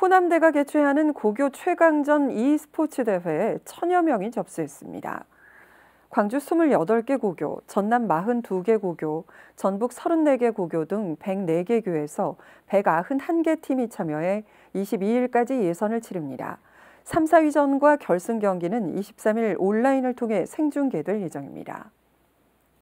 호남대가 개최하는 고교 최강전 e스포츠 대회에 천여 명이 접수했습니다. 광주 28개 고교, 전남 42개 고교, 전북 34개 고교 등 104개 교에서 191개 팀이 참여해 22일까지 예선을 치릅니다. 3, 4위전과 결승 경기는 23일 온라인을 통해 생중계될 예정입니다.